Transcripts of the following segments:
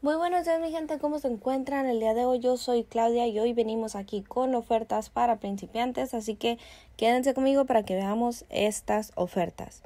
Muy buenos días mi gente, ¿cómo se encuentran? El día de hoy yo soy Claudia y hoy venimos aquí con ofertas para principiantes, así que quédense conmigo para que veamos estas ofertas.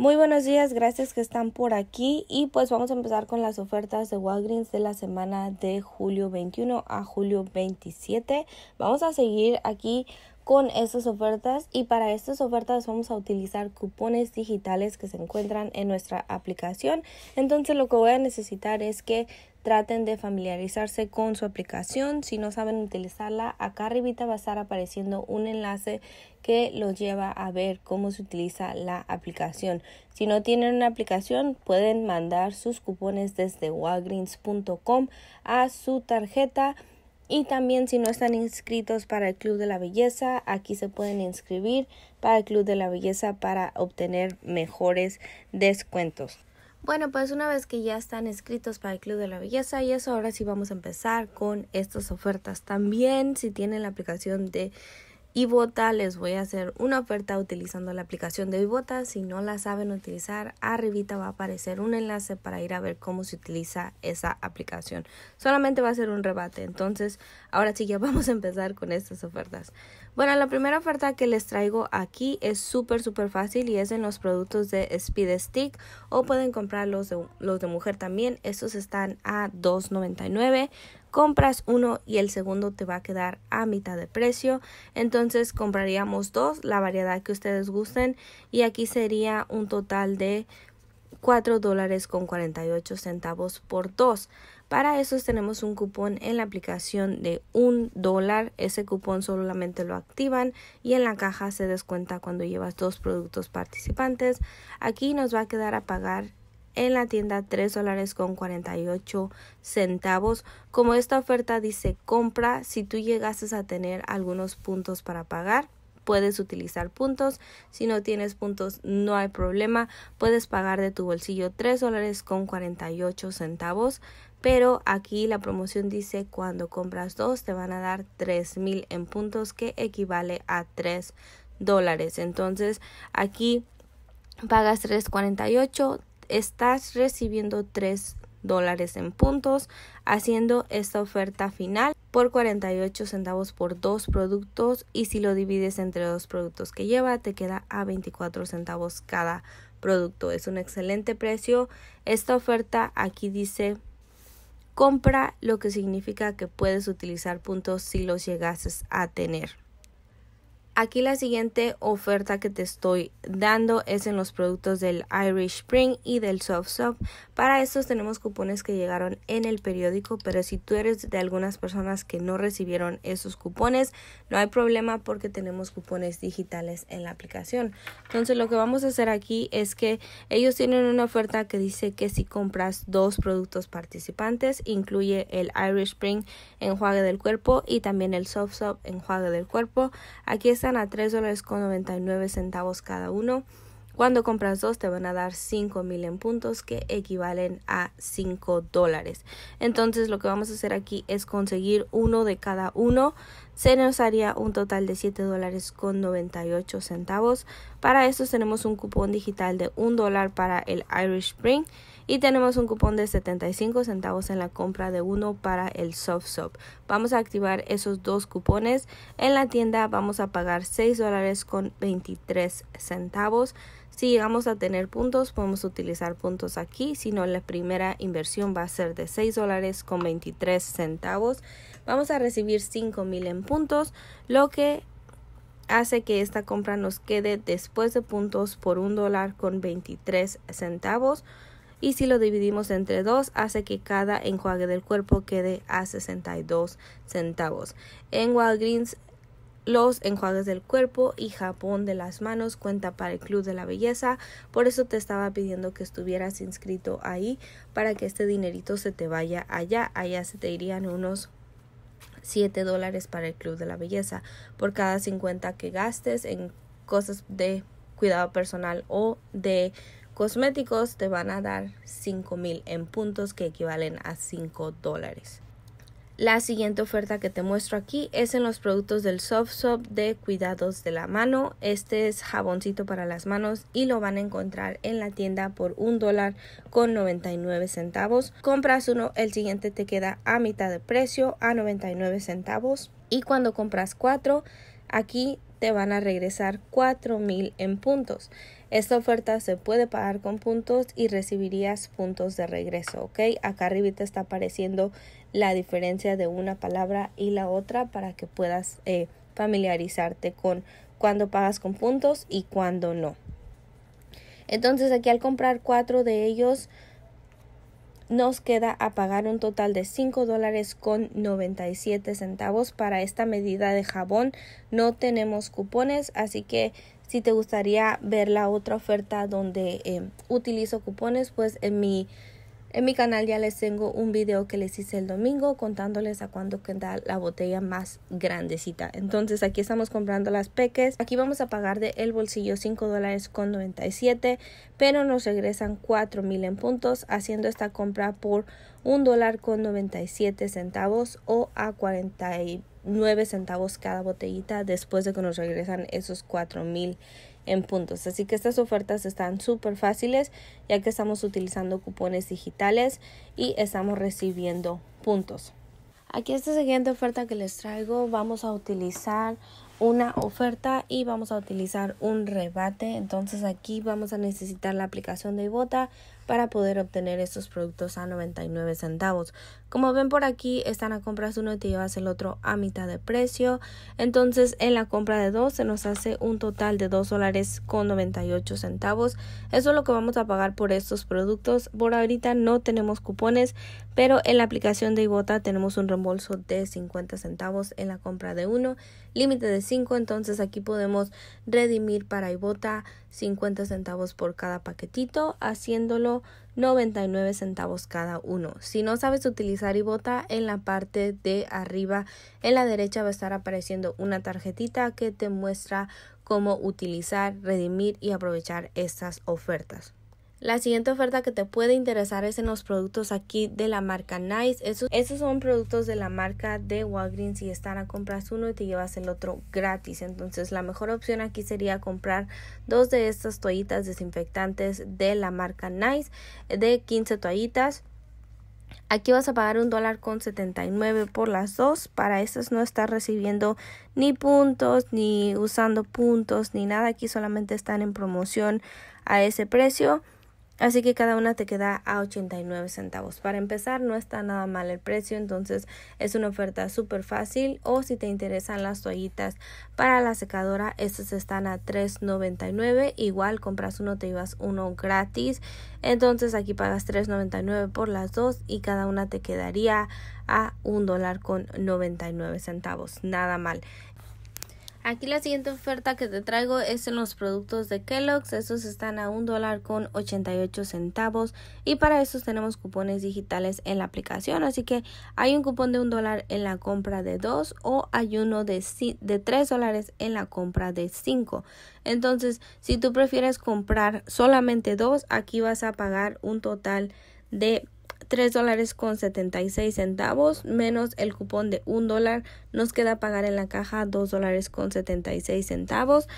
Muy buenos días, gracias que están por aquí y pues vamos a empezar con las ofertas de Walgreens de la semana de julio 21 a julio 27. Vamos a seguir aquí con estas ofertas y para estas ofertas vamos a utilizar cupones digitales que se encuentran en nuestra aplicación. Entonces lo que voy a necesitar es que traten de familiarizarse con su aplicación. Si no saben utilizarla, acá arribita va a estar apareciendo un enlace que los lleva a ver cómo se utiliza la aplicación. Si no tienen una aplicación, pueden mandar sus cupones desde walgreens.com a su tarjeta y también si no están inscritos para el Club de la Belleza, aquí se pueden inscribir para el Club de la Belleza para obtener mejores descuentos. Bueno, pues una vez que ya están inscritos para el Club de la Belleza y eso, ahora sí vamos a empezar con estas ofertas. También si tienen la aplicación de Bota, les voy a hacer una oferta utilizando la aplicación de Ivota. Si no la saben utilizar, arribita va a aparecer un enlace para ir a ver cómo se utiliza esa aplicación. Solamente va a ser un rebate. Entonces, ahora sí ya vamos a empezar con estas ofertas. Bueno, la primera oferta que les traigo aquí es súper, súper fácil y es en los productos de Speed Stick o pueden comprar los de, los de mujer también. Estos están a $2.99 compras uno y el segundo te va a quedar a mitad de precio. Entonces compraríamos dos, la variedad que ustedes gusten. Y aquí sería un total de 4 dólares con 48 centavos por dos. Para eso tenemos un cupón en la aplicación de un dólar. Ese cupón solamente lo activan y en la caja se descuenta cuando llevas dos productos participantes. Aquí nos va a quedar a pagar en la tienda 3 dólares con 48 centavos. Como esta oferta dice compra, si tú llegases a tener algunos puntos para pagar, puedes utilizar puntos. Si no tienes puntos, no hay problema. Puedes pagar de tu bolsillo 3 dólares con 48 centavos. Pero aquí la promoción dice cuando compras dos te van a dar 3000 en puntos que equivale a 3 dólares. Entonces aquí pagas 3.48 estás recibiendo 3 dólares en puntos haciendo esta oferta final por 48 centavos por dos productos y si lo divides entre dos productos que lleva te queda a 24 centavos cada producto es un excelente precio esta oferta aquí dice compra lo que significa que puedes utilizar puntos si los llegases a tener Aquí la siguiente oferta que te estoy dando es en los productos del Irish Spring y del Soft Soap Para estos tenemos cupones que llegaron en el periódico, pero si tú eres de algunas personas que no recibieron esos cupones, no hay problema porque tenemos cupones digitales en la aplicación. Entonces lo que vamos a hacer aquí es que ellos tienen una oferta que dice que si compras dos productos participantes, incluye el Irish Spring enjuague del cuerpo y también el Soft Soft enjuague del cuerpo. Aquí está a 3 dólares con 99 centavos cada uno. Cuando compras dos te van a dar 5 mil en puntos que equivalen a 5 dólares. Entonces lo que vamos a hacer aquí es conseguir uno de cada uno se nos haría un total de 7 dólares con 98 centavos. Para esto tenemos un cupón digital de 1 dólar para el Irish Spring y tenemos un cupón de 75 centavos en la compra de uno para el Soft Soap. Vamos a activar esos dos cupones. En la tienda vamos a pagar 6 dólares con 23 centavos. Si llegamos a tener puntos, podemos utilizar puntos aquí. Si no, la primera inversión va a ser de 6 dólares con 23 centavos. Vamos a recibir $5,000 en puntos, lo que hace que esta compra nos quede después de puntos por un dólar con 23 centavos y si lo dividimos entre dos hace que cada enjuague del cuerpo quede a 62 centavos. En Walgreens los enjuagues del cuerpo y Japón de las manos cuenta para el Club de la Belleza. Por eso te estaba pidiendo que estuvieras inscrito ahí para que este dinerito se te vaya allá. Allá se te irían unos 7 dólares para el Club de la Belleza por cada 50 que gastes en cosas de cuidado personal o de cosméticos te van a dar 5 mil en puntos que equivalen a 5 dólares. La siguiente oferta que te muestro aquí es en los productos del Soft de cuidados de la mano. Este es jaboncito para las manos y lo van a encontrar en la tienda por un dólar con 99 centavos. Compras uno, el siguiente te queda a mitad de precio a 99 centavos. Y cuando compras cuatro, aquí te van a regresar 4000 en puntos. Esta oferta se puede pagar con puntos y recibirías puntos de regreso, ¿ok? Acá arriba te está apareciendo la diferencia de una palabra y la otra para que puedas eh, familiarizarte con cuando pagas con puntos y cuando no. Entonces aquí al comprar cuatro de ellos nos queda a pagar un total de 5 dólares con 97 centavos para esta medida de jabón. No tenemos cupones, así que si te gustaría ver la otra oferta donde eh, utilizo cupones, pues en mi en mi canal ya les tengo un video que les hice el domingo contándoles a cuándo queda la botella más grandecita. Entonces aquí estamos comprando las peques. Aquí vamos a pagar de el bolsillo 5 dólares con 97, pero nos regresan 4 mil en puntos haciendo esta compra por 1 dólar con 97 centavos o a 40 9 centavos cada botellita después de que nos regresan esos 4 mil en puntos. Así que estas ofertas están súper fáciles ya que estamos utilizando cupones digitales y estamos recibiendo puntos. Aquí esta siguiente oferta que les traigo vamos a utilizar una oferta y vamos a utilizar un rebate. Entonces aquí vamos a necesitar la aplicación de Ibota para poder obtener estos productos a 99 centavos. Como ven por aquí, están a compras uno y te llevas el otro a mitad de precio. Entonces, en la compra de dos se nos hace un total de 2 dólares con 98 centavos. Eso es lo que vamos a pagar por estos productos. Por ahorita no tenemos cupones, pero en la aplicación de Ibota tenemos un reembolso de 50 centavos en la compra de uno, límite de 5. Entonces, aquí podemos redimir para Ibota 50 centavos por cada paquetito, haciéndolo 99 centavos cada uno. Si no sabes utilizar Ibota, en la parte de arriba en la derecha va a estar apareciendo una tarjetita que te muestra cómo utilizar, redimir y aprovechar estas ofertas. La siguiente oferta que te puede interesar es en los productos aquí de la marca Nice. Esos, son productos de la marca de Walgreens. Si están a compras uno y te llevas el otro gratis. Entonces la mejor opción aquí sería comprar dos de estas toallitas desinfectantes de la marca Nice de 15 toallitas. Aquí vas a pagar un dólar con 79 por las dos. Para estas no estás recibiendo ni puntos, ni usando puntos, ni nada. Aquí solamente están en promoción a ese precio. Así que cada una te queda a 89 centavos. Para empezar, no está nada mal el precio, entonces es una oferta súper fácil. O si te interesan las toallitas para la secadora, estas están a $3.99. Igual compras uno, te ibas uno gratis. Entonces aquí pagas $3.99 por las dos y cada una te quedaría a un dólar con 99 centavos. Nada mal. Aquí la siguiente oferta que te traigo es en los productos de Kellogg's. Estos están a un dólar con 88 centavos y para estos tenemos cupones digitales en la aplicación. Así que hay un cupón de un dólar en la compra de dos o hay uno de, de 3 dólares en la compra de 5. Entonces, si tú prefieres comprar solamente dos, aquí vas a pagar un total de 3 dólares con 76 centavos menos el cupón de 1 dólar nos queda pagar en la caja 2 dólares con 76 centavos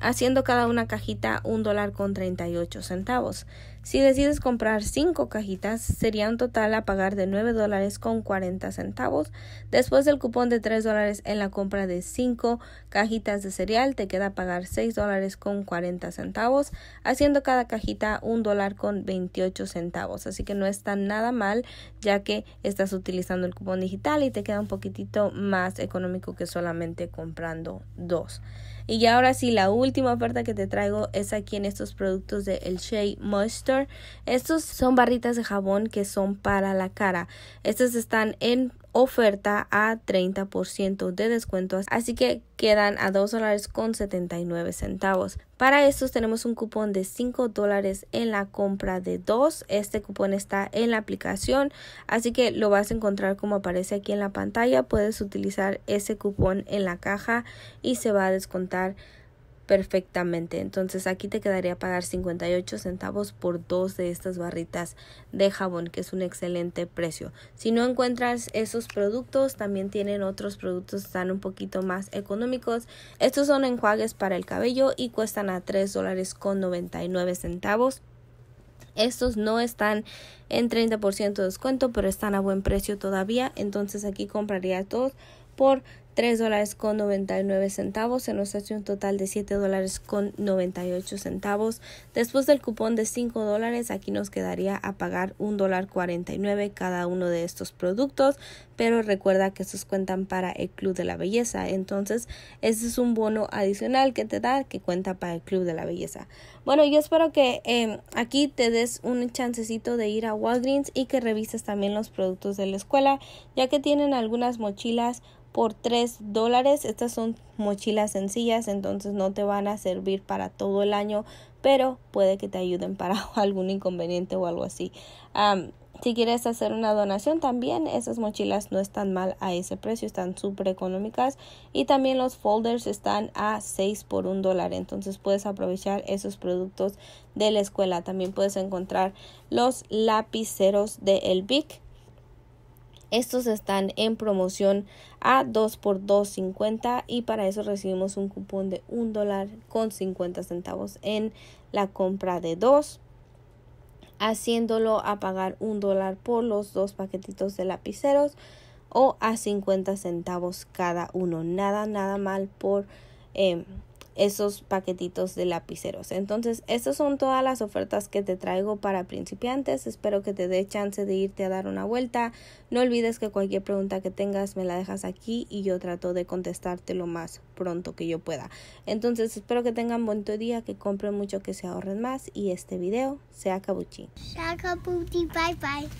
haciendo cada una cajita 1 dólar con 38 centavos si decides comprar 5 cajitas, sería un total a pagar de 9 dólares con 40 centavos. Después del cupón de 3 dólares en la compra de 5 cajitas de cereal, te queda pagar 6 dólares con 40 centavos, haciendo cada cajita 1 dólar con 28 centavos. Así que no está nada mal, ya que estás utilizando el cupón digital y te queda un poquitito más económico que solamente comprando 2. Y ahora sí, la última oferta que te traigo es aquí en estos productos de El Shea Mustard estos son barritas de jabón que son para la cara. Estas están en oferta a 30% de descuento, así que quedan a $2.79 dólares con centavos. Para estos tenemos un cupón de 5 dólares en la compra de 2. Este cupón está en la aplicación, así que lo vas a encontrar como aparece aquí en la pantalla. Puedes utilizar ese cupón en la caja y se va a descontar perfectamente. Entonces aquí te quedaría pagar 58 centavos por dos de estas barritas de jabón, que es un excelente precio. Si no encuentras esos productos, también tienen otros productos están un poquito más económicos. Estos son enjuagues para el cabello y cuestan a 3 dólares con 99 centavos. Estos no están en 30% de descuento, pero están a buen precio todavía. Entonces aquí compraría todos por Tres dólares con 99 centavos. Se nos hace un total de siete dólares con centavos. Después del cupón de 5 dólares, aquí nos quedaría a pagar un dólar cada uno de estos productos. Pero recuerda que estos cuentan para el Club de la Belleza. Entonces, ese es un bono adicional que te da que cuenta para el Club de la Belleza. Bueno, yo espero que em, aquí te des un chancecito de ir a Walgreens y que revises también los productos de la escuela, ya que tienen algunas mochilas por 3 dólares. Estas son mochilas sencillas, entonces no te van a servir para todo el año, pero puede que te ayuden para algún inconveniente o algo así. si quieres hacer una donación también, esas mochilas no están mal a ese precio, están súper económicas. Y también los folders están a 6 por 1 dólar, entonces puedes aprovechar esos productos de la escuela. También puedes encontrar los lapiceros de El estos están en promoción a 2x2.50 y para eso recibimos un cupón de 1 dólar con 50 centavos en la compra de dos haciéndolo a pagar un dólar por los dos paquetitos de lapiceros o a 50 centavos cada uno. Nada, nada mal por em, esos paquetitos de lapiceros. Entonces, estas son todas las ofertas que te traigo para principiantes. Espero que te dé chance de irte a dar una vuelta. No olvides que cualquier pregunta que tengas me la dejas aquí y yo trato de contestarte lo más pronto que yo pueda. Entonces, espero que tengan buen día, que compren mucho, que se ahorren más y este video sea cabuchi. bye bye.